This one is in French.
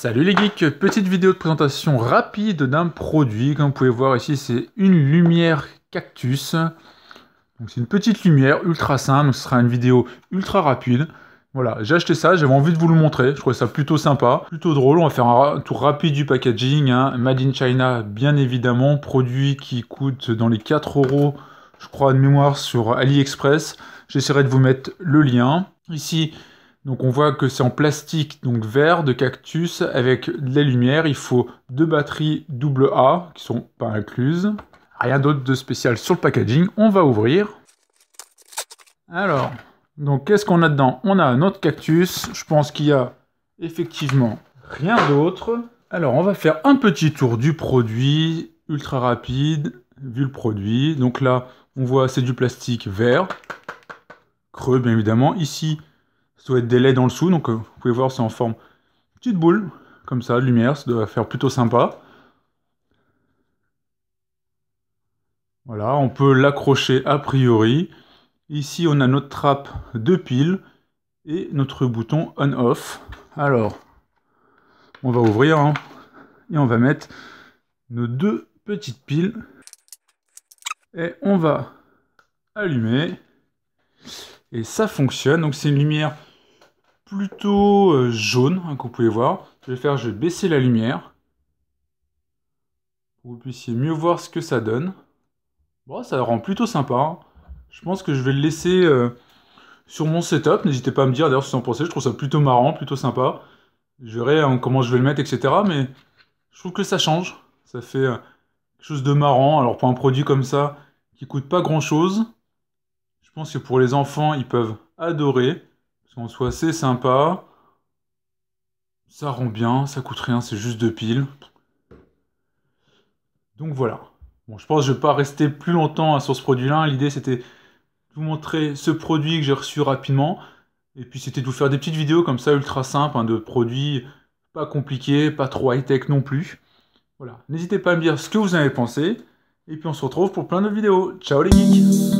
Salut les geeks, petite vidéo de présentation rapide d'un produit. Comme vous pouvez voir ici, c'est une lumière cactus. c'est une petite lumière ultra simple, ce sera une vidéo ultra rapide. Voilà, j'ai acheté ça, j'avais envie de vous le montrer, je trouvais ça plutôt sympa, plutôt drôle, on va faire un tour rapide du packaging, hein. Made in China bien évidemment, produit qui coûte dans les 4 euros, je crois de mémoire, sur AliExpress, j'essaierai de vous mettre le lien. Ici, donc on voit que c'est en plastique, donc vert, de cactus, avec de la lumière. Il faut deux batteries AA qui sont pas incluses. Rien d'autre de spécial sur le packaging. On va ouvrir. Alors, donc qu'est-ce qu'on a dedans On a notre cactus. Je pense qu'il y a effectivement rien d'autre. Alors on va faire un petit tour du produit, ultra rapide, vu le produit. Donc là, on voit c'est du plastique vert, creux bien évidemment. Ici, ça doit être des LED en dessous, donc euh, vous pouvez voir, c'est en forme petite boule, comme ça, de lumière, ça doit faire plutôt sympa. Voilà, on peut l'accrocher a priori. Ici, on a notre trappe de piles et notre bouton on-off. Alors, on va ouvrir hein, et on va mettre nos deux petites piles. Et on va allumer. Et ça fonctionne. Donc, c'est une lumière plutôt euh, jaune, hein, que vous pouvez voir. Je vais faire, je vais baisser la lumière pour que vous puissiez mieux voir ce que ça donne. Bon, ça rend plutôt sympa. Hein. Je pense que je vais le laisser euh, sur mon setup. N'hésitez pas à me dire d'ailleurs ce que vous en pensez. Je trouve ça plutôt marrant, plutôt sympa. Je verrai hein, comment je vais le mettre, etc. Mais je trouve que ça change. Ça fait euh, quelque chose de marrant. Alors pour un produit comme ça, qui coûte pas grand chose, je pense que pour les enfants, ils peuvent adorer soit soi, c'est sympa. Ça rend bien, ça coûte rien, c'est juste deux piles. Donc voilà. Bon, je pense je vais pas rester plus longtemps sur ce produit-là. L'idée, c'était de vous montrer ce produit que j'ai reçu rapidement. Et puis, c'était de vous faire des petites vidéos comme ça, ultra simples, hein, de produits pas compliqués, pas trop high-tech non plus. Voilà. N'hésitez pas à me dire ce que vous en avez pensé. Et puis, on se retrouve pour plein de vidéos. Ciao les geeks